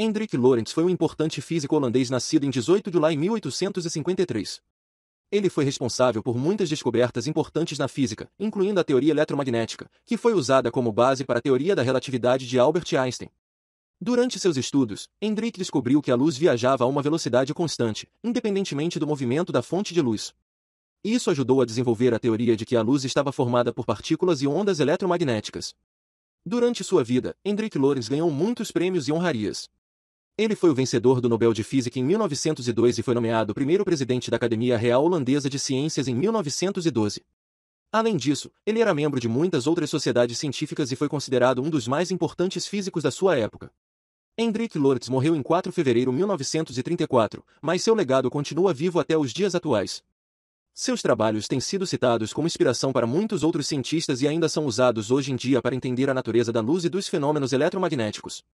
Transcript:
Hendrik Lorentz foi um importante físico holandês nascido em 18 de lá de 1853. Ele foi responsável por muitas descobertas importantes na física, incluindo a teoria eletromagnética, que foi usada como base para a teoria da relatividade de Albert Einstein. Durante seus estudos, Hendrik descobriu que a luz viajava a uma velocidade constante, independentemente do movimento da fonte de luz. Isso ajudou a desenvolver a teoria de que a luz estava formada por partículas e ondas eletromagnéticas. Durante sua vida, Hendrik Lorentz ganhou muitos prêmios e honrarias. Ele foi o vencedor do Nobel de Física em 1902 e foi nomeado primeiro presidente da Academia Real Holandesa de Ciências em 1912. Além disso, ele era membro de muitas outras sociedades científicas e foi considerado um dos mais importantes físicos da sua época. Hendrik Lorentz morreu em 4 de fevereiro de 1934, mas seu legado continua vivo até os dias atuais. Seus trabalhos têm sido citados como inspiração para muitos outros cientistas e ainda são usados hoje em dia para entender a natureza da luz e dos fenômenos eletromagnéticos.